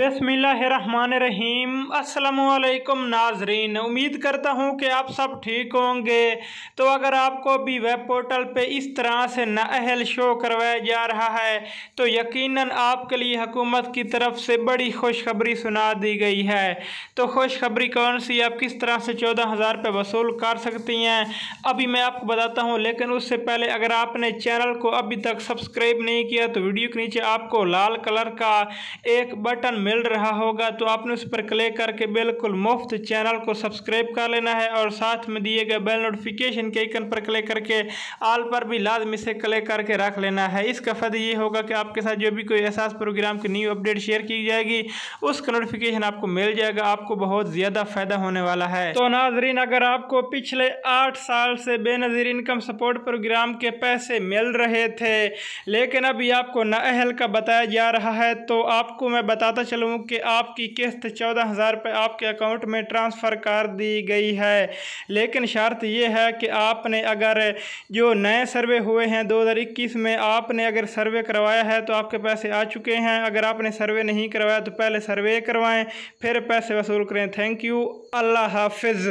रहीम असलकुम नाजरीन उम्मीद करता हूँ कि आप सब ठीक होंगे तो अगर आपको भी वेब पोर्टल पे इस तरह से नाअहल शो करवाया जा रहा है तो यकीनन आपके लिए हुकूमत की तरफ से बड़ी खुशखबरी सुना दी गई है तो खुशखबरी कौन सी आप किस तरह से चौदह हज़ार पे वसूल कर सकती हैं अभी मैं आपको बताता हूँ लेकिन उससे पहले अगर आपने चैनल को अभी तक सब्सक्राइब नहीं किया तो वीडियो के नीचे आपको लाल कलर का एक बटन मिल रहा होगा तो आपने उस पर क्लिक करके बिल्कुल मुफ्त चैनल को सब्सक्राइब कर लेना है और साथ में दिए गए बेल नोटिफिकेशन के आइकन पर क्लिक करके आल पर भी लाजमी से क्लिक करके रख लेना है इसका फ़ायदा ये होगा कि आपके साथ जो भी कोई एहसास प्रोग्राम की न्यू अपडेट शेयर की जाएगी उसका नोटिफिकेशन आपको मिल जाएगा आपको बहुत ज़्यादा फ़ायदा होने वाला है तो नाजरीन अगर आपको पिछले आठ साल से बेनज़ीर इनकम सपोर्ट प्रोग्राम के पैसे मिल रहे थे लेकिन अभी आपको नाअहल का बताया जा रहा है तो आपको मैं बताता चलूँ कि आपकी किस्त चौदह हज़ार रुपये आपके अकाउंट में ट्रांसफ़र कर दी गई है लेकिन शर्त यह है कि आपने अगर जो नए सर्वे हुए हैं 2021 में आपने अगर सर्वे करवाया है तो आपके पैसे आ चुके हैं अगर आपने सर्वे नहीं करवाया तो पहले सर्वे करवाएँ फिर पैसे वसूल करें थैंक यू अल्लाह हाफिज़